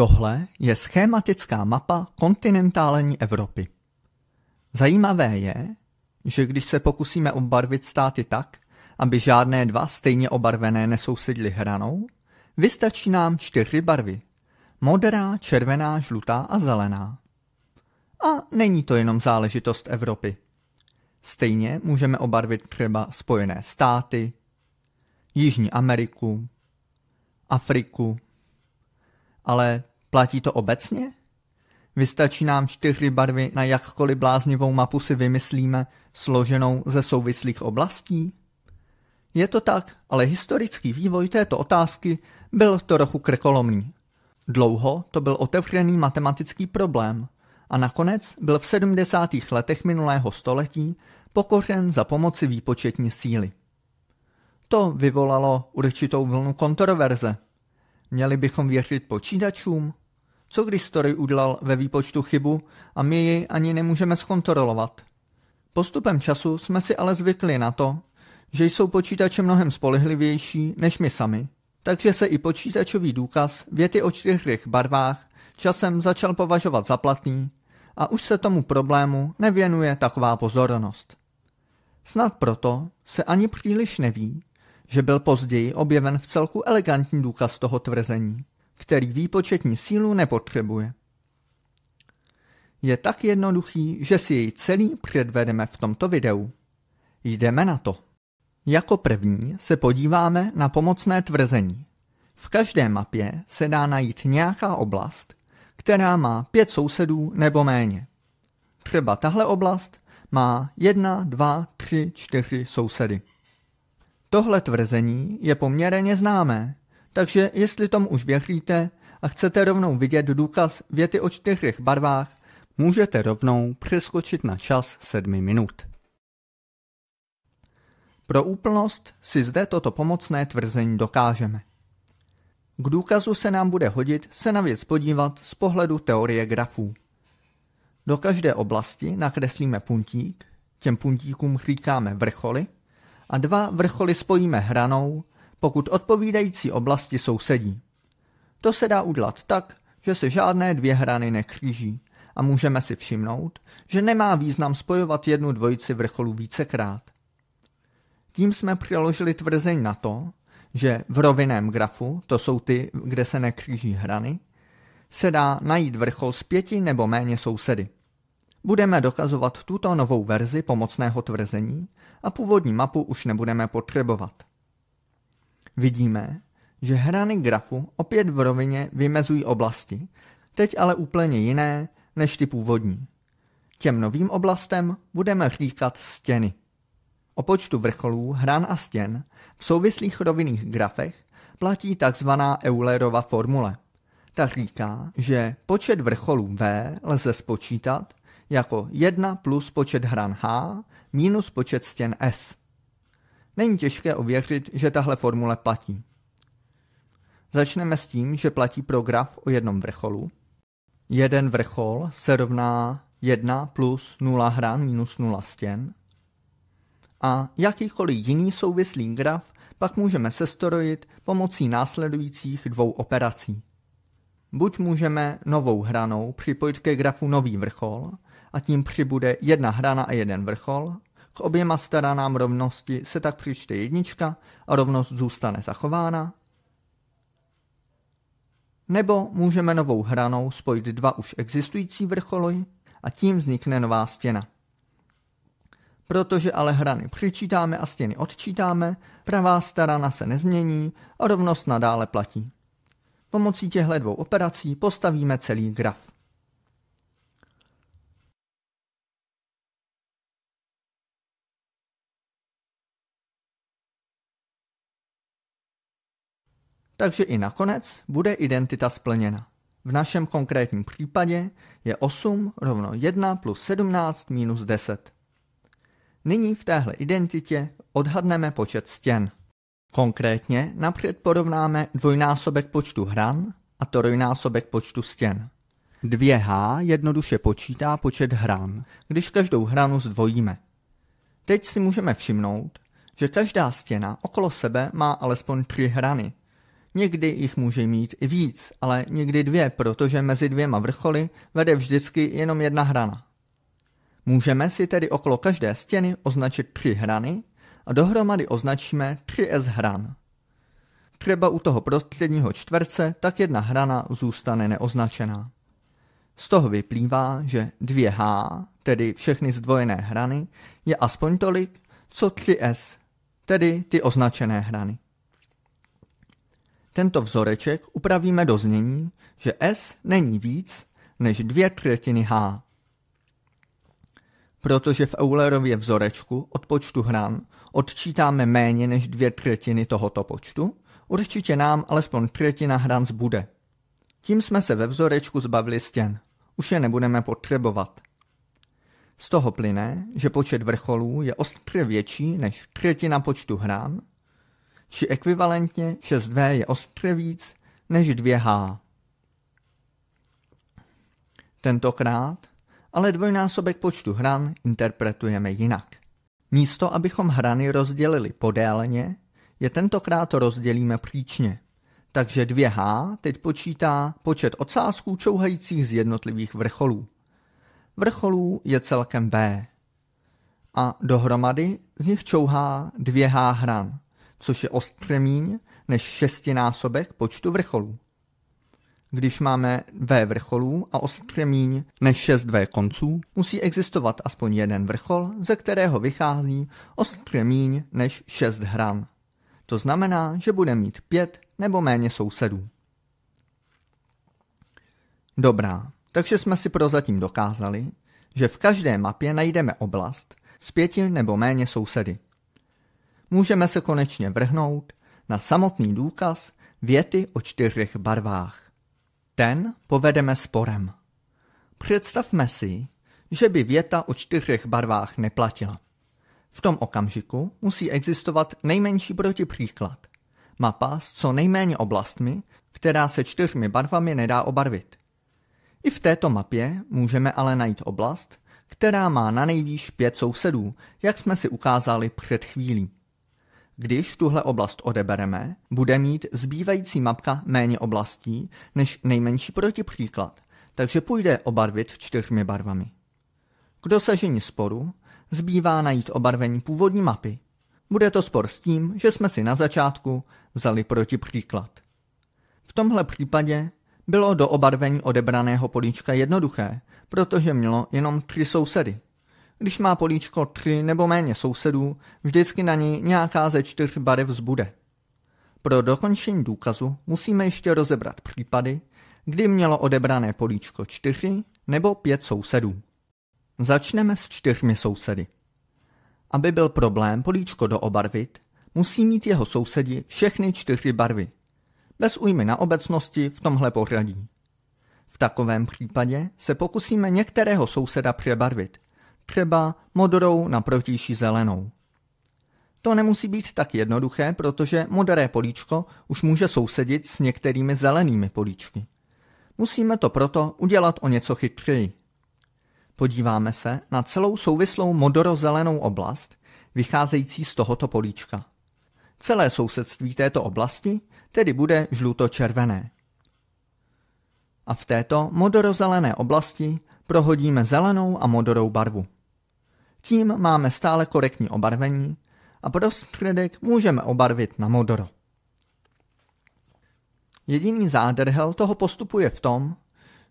Tohle je schématická mapa kontinentální Evropy. Zajímavé je, že když se pokusíme obarvit státy tak, aby žádné dva stejně obarvené nesousedly hranou, vystačí nám čtyři barvy. Modrá, červená, žlutá a zelená. A není to jenom záležitost Evropy. Stejně můžeme obarvit třeba Spojené státy, Jižní Ameriku, Afriku, ale Platí to obecně? Vystačí nám čtyři barvy na jakkoliv bláznivou mapu si vymyslíme, složenou ze souvislých oblastí? Je to tak, ale historický vývoj této otázky byl trochu krkolomný. Dlouho to byl otevřený matematický problém a nakonec byl v 70. letech minulého století pokořen za pomoci výpočetní síly. To vyvolalo určitou vlnu kontroverze. Měli bychom věřit počítačům? Co když Story udělal ve výpočtu chybu a my ji ani nemůžeme zkontrolovat? Postupem času jsme si ale zvykli na to, že jsou počítače mnohem spolehlivější než my sami, takže se i počítačový důkaz věty o čtyřech barvách časem začal považovat za platný a už se tomu problému nevěnuje taková pozornost. Snad proto se ani příliš neví, že byl později objeven v celku elegantní důkaz toho tvrzení – který výpočetní sílu nepotřebuje. Je tak jednoduchý, že si jej celý předvedeme v tomto videu. Jdeme na to. Jako první se podíváme na pomocné tvrzení. V každé mapě se dá najít nějaká oblast, která má pět sousedů nebo méně. Třeba tahle oblast má jedna, dva, tři, čtyři sousedy. Tohle tvrzení je poměrně známé, takže jestli tomu už věříte a chcete rovnou vidět důkaz věty o čtyřech barvách, můžete rovnou přeskočit na čas 7 minut. Pro úplnost si zde toto pomocné tvrzení dokážeme. K důkazu se nám bude hodit se na věc podívat z pohledu teorie grafů. Do každé oblasti nakreslíme puntík, těm puntíkům říkáme vrcholy, a dva vrcholy spojíme hranou, pokud odpovídající oblasti sousedí. To se dá udělat tak, že se žádné dvě hrany nekříží a můžeme si všimnout, že nemá význam spojovat jednu dvojici vrcholů vícekrát. Tím jsme přiložili tvrzeň na to, že v rovinném grafu, to jsou ty, kde se nekříží hrany, se dá najít vrchol z pěti nebo méně sousedy. Budeme dokazovat tuto novou verzi pomocného tvrzení a původní mapu už nebudeme potřebovat. Vidíme, že hrany grafu opět v rovině vymezují oblasti, teď ale úplně jiné než ty původní. Těm novým oblastem budeme říkat stěny. O počtu vrcholů, hran a stěn v souvislých rovinných grafech platí tzv. Eulerova formule. Ta říká, že počet vrcholů V lze spočítat jako 1 plus počet hran H minus počet stěn S. Není těžké ověřit, že tahle formule platí. Začneme s tím, že platí pro graf o jednom vrcholu. Jeden vrchol se rovná 1 plus 0 hran minus 0 stěn. A jakýkoliv jiný souvislý graf pak můžeme sestrojit pomocí následujících dvou operací. Buď můžeme novou hranou připojit ke grafu nový vrchol a tím přibude jedna hrana a jeden vrchol, k oběma stranám rovnosti se tak přičte jednička a rovnost zůstane zachována. Nebo můžeme novou hranou spojit dva už existující vrcholy a tím vznikne nová stěna. Protože ale hrany přičítáme a stěny odčítáme, pravá strana se nezmění a rovnost nadále platí. Pomocí těchto dvou operací postavíme celý graf. takže i nakonec bude identita splněna. V našem konkrétním případě je 8 rovno 1 plus 17 minus 10. Nyní v téhle identitě odhadneme počet stěn. Konkrétně napřed porovnáme dvojnásobek počtu hran a trojnásobek počtu stěn. 2h jednoduše počítá počet hran, když každou hranu zdvojíme. Teď si můžeme všimnout, že každá stěna okolo sebe má alespoň tři hrany, Někdy jich může mít i víc, ale někdy dvě, protože mezi dvěma vrcholy vede vždycky jenom jedna hrana. Můžeme si tedy okolo každé stěny označit tři hrany a dohromady označíme 3S hran. Třeba u toho prostředního čtverce tak jedna hrana zůstane neoznačená. Z toho vyplývá, že 2H, tedy všechny zdvojené hrany, je aspoň tolik, co 3S, tedy ty označené hrany. Tento vzoreček upravíme do znění, že S není víc než dvě třetiny H. Protože v Eulerově vzorečku od počtu hran odčítáme méně než dvě třetiny tohoto počtu, určitě nám alespoň třetina hran zbude. Tím jsme se ve vzorečku zbavili stěn. Už je nebudeme potřebovat. Z toho plyne, že počet vrcholů je ostře větší než třetina počtu hran či ekvivalentně 6V je ostře víc než 2H. Tentokrát ale dvojnásobek počtu hran interpretujeme jinak. Místo, abychom hrany rozdělili podélně, je tentokrát rozdělíme příčně. Takže 2H teď počítá počet ocázků čouhajících z jednotlivých vrcholů. Vrcholů je celkem B. A dohromady z nich čouhá 2H hran což je ostře míň než šestinásobek počtu vrcholů. Když máme V vrcholů a ostře míň než 6 V konců, musí existovat aspoň jeden vrchol, ze kterého vychází ostře míň než 6 hran. To znamená, že bude mít pět nebo méně sousedů. Dobrá, takže jsme si prozatím dokázali, že v každé mapě najdeme oblast s pěti nebo méně sousedy můžeme se konečně vrhnout na samotný důkaz věty o čtyřech barvách. Ten povedeme sporem. Představme si, že by věta o čtyřech barvách neplatila. V tom okamžiku musí existovat nejmenší protipříklad. Mapa s co nejméně oblastmi, která se čtyřmi barvami nedá obarvit. I v této mapě můžeme ale najít oblast, která má na nejvýš pět sousedů, jak jsme si ukázali před chvílí. Když tuhle oblast odebereme, bude mít zbývající mapka méně oblastí než nejmenší protipříklad, takže půjde obarvit čtyřmi barvami. K dosažení sporu zbývá najít obarvení původní mapy. Bude to spor s tím, že jsme si na začátku vzali protipříklad. V tomhle případě bylo do obarvení odebraného políčka jednoduché, protože mělo jenom tři sousedy – když má políčko tři nebo méně sousedů, vždycky na něj nějaká ze čtyř barev zbude. Pro dokončení důkazu musíme ještě rozebrat případy, kdy mělo odebrané políčko čtyři nebo pět sousedů. Začneme s čtyřmi sousedy. Aby byl problém políčko doobarvit, musí mít jeho sousedi všechny čtyři barvy. Bez újmy na obecnosti v tomhle pořadí. V takovém případě se pokusíme některého souseda přebarvit, třeba modrou naprotíši zelenou. To nemusí být tak jednoduché, protože modré políčko už může sousedit s některými zelenými políčky. Musíme to proto udělat o něco chytřeji. Podíváme se na celou souvislou modrozelenou oblast, vycházející z tohoto políčka. Celé sousedství této oblasti tedy bude žluto-červené. A v této modrozelené oblasti prohodíme zelenou a modrou barvu. Tím máme stále korektní obarvení a prostředek můžeme obarvit na modro. Jediný zádrhel toho postupu je v tom,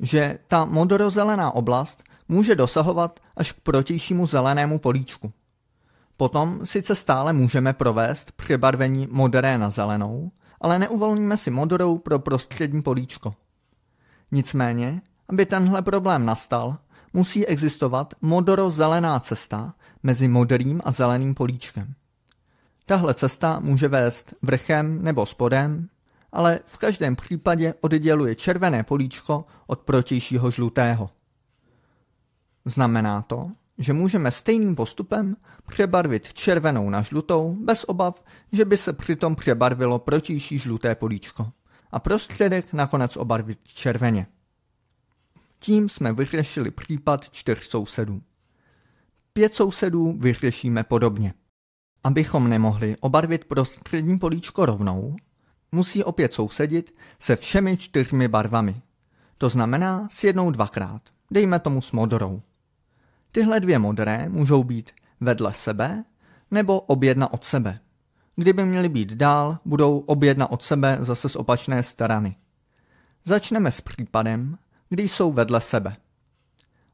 že ta modrozelená oblast může dosahovat až k protějšímu zelenému políčku. Potom sice stále můžeme provést přebarvení modré na zelenou, ale neuvolníme si modrou pro prostřední políčko. Nicméně, aby tenhle problém nastal, musí existovat modro-zelená cesta mezi modrým a zeleným políčkem. Tahle cesta může vést vrchem nebo spodem, ale v každém případě odděluje červené políčko od protějšího žlutého. Znamená to, že můžeme stejným postupem přebarvit červenou na žlutou bez obav, že by se přitom přebarvilo protější žluté políčko a prostředek nakonec obarvit červeně. Tím jsme vyřešili případ čtyř sousedů. Pět sousedů vyřešíme podobně. Abychom nemohli obarvit prostřední políčko rovnou, musí opět sousedit se všemi čtyřmi barvami. To znamená s jednou dvakrát, dejme tomu s modrou. Tyhle dvě modré můžou být vedle sebe nebo objedna od sebe. Kdyby měly být dál, budou objedna od sebe zase z opačné strany. Začneme s případem, kdy jsou vedle sebe.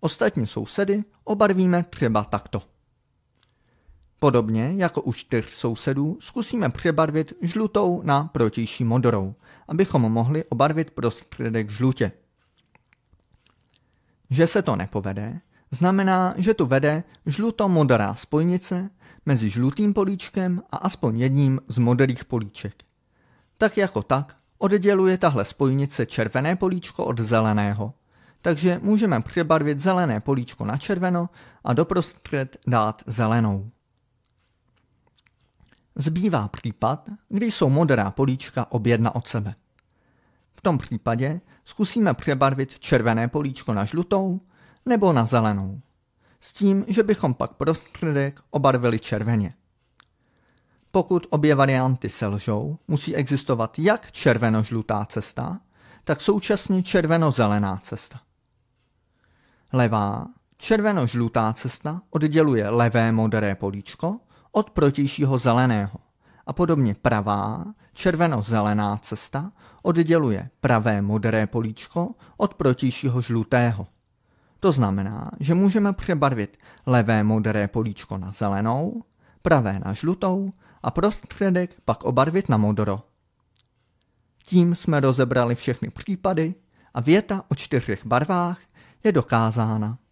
Ostatní sousedy obarvíme třeba takto. Podobně jako u čtyř sousedů zkusíme přebarvit žlutou na protější modrou, abychom mohli obarvit prostředek žlutě. Že se to nepovede, znamená, že tu vede žluto-modrá spojnice mezi žlutým políčkem a aspoň jedním z modrých políček. Tak jako tak odděluje tahle spojnice červené políčko od zeleného. Takže můžeme přebarvit zelené políčko na červeno a doprostřed dát zelenou. Zbývá případ, kdy jsou modrá políčka objedna od sebe. V tom případě zkusíme přebarvit červené políčko na žlutou nebo na zelenou, s tím, že bychom pak prostředek obarvili červeně. Pokud obě varianty selžou, musí existovat jak červeno-žlutá cesta, tak současně červeno-zelená cesta. Levá, červeno-žlutá cesta odděluje levé modré políčko od protějšího zeleného a podobně pravá, červeno-zelená cesta odděluje pravé modré políčko od protějšího žlutého. To znamená, že můžeme přebarvit levé modré políčko na zelenou, pravé na žlutou a prostředek pak obarvit na modro. Tím jsme rozebrali všechny případy a věta o čtyřech barvách je dokázána.